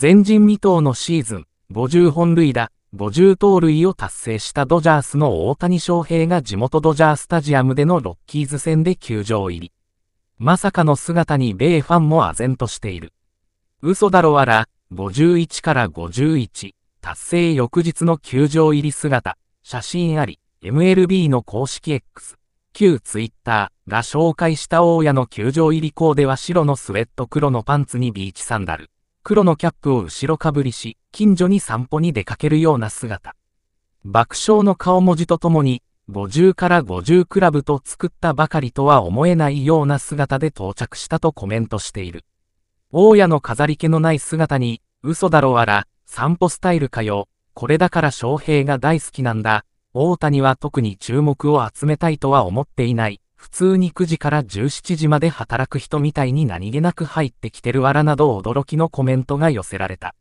前人未到のシーズン、50本塁打、50盗塁を達成したドジャースの大谷翔平が地元ドジャースタジアムでのロッキーズ戦で球場入り。まさかの姿に米ファンも唖然としている。嘘だろあら、51から51、達成翌日の球場入り姿、写真あり、MLB の公式 X、旧 Twitter が紹介した大家の球場入り校では白のスウェット黒のパンツにビーチサンダル。黒のキャップを後ろかぶりし、近所に散歩に出かけるような姿。爆笑の顔文字とともに、50から50クラブと作ったばかりとは思えないような姿で到着したとコメントしている。大家の飾り気のない姿に、嘘だろうあら、散歩スタイルかよ、これだから翔平が大好きなんだ、大谷は特に注目を集めたいとは思っていない、普通に9時から17時まで働く人みたいに何気なく入ってきてるわらなど驚きのコメントが寄せられた。